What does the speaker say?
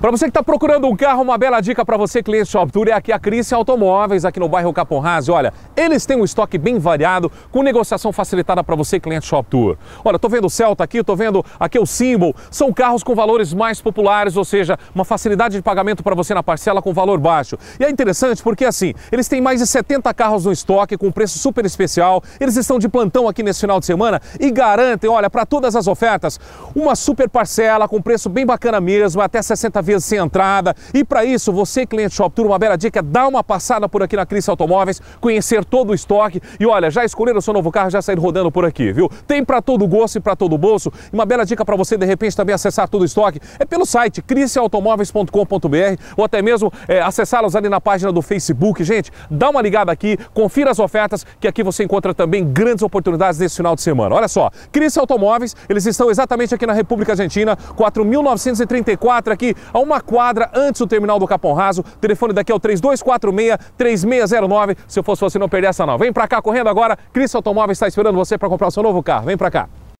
Para você que está procurando um carro, uma bela dica para você, cliente Shop Tour, é aqui a Cris Automóveis, aqui no bairro Capão Olha, eles têm um estoque bem variado, com negociação facilitada para você, cliente Shop Tour. Olha, estou vendo o Celta aqui, estou vendo aqui o Symbol, são carros com valores mais populares, ou seja, uma facilidade de pagamento para você na parcela com valor baixo. E é interessante porque, assim, eles têm mais de 70 carros no estoque, com preço super especial, eles estão de plantão aqui nesse final de semana e garantem, olha, para todas as ofertas, uma super parcela com preço bem bacana mesmo, até 60 via centrada. E para isso, você, cliente Shop Tour, uma bela dica, dá uma passada por aqui na Cris Automóveis, conhecer todo o estoque. E olha, já escolheram o seu novo carro, já sair rodando por aqui, viu? Tem para todo gosto e para todo bolso. E uma bela dica para você, de repente, também acessar todo o estoque é pelo site crisautomóveis.com.br ou até mesmo é, acessá-los ali na página do Facebook. Gente, dá uma ligada aqui, confira as ofertas, que aqui você encontra também grandes oportunidades nesse final de semana. Olha só, Cris Automóveis, eles estão exatamente aqui na República Argentina, 4.934 aqui a uma quadra antes do terminal do Capão Raso. O telefone daqui é o 3246-3609. Se eu fosse você, não perder essa não. Vem pra cá correndo agora. Cris Automóveis está esperando você para comprar o seu novo carro. Vem pra cá.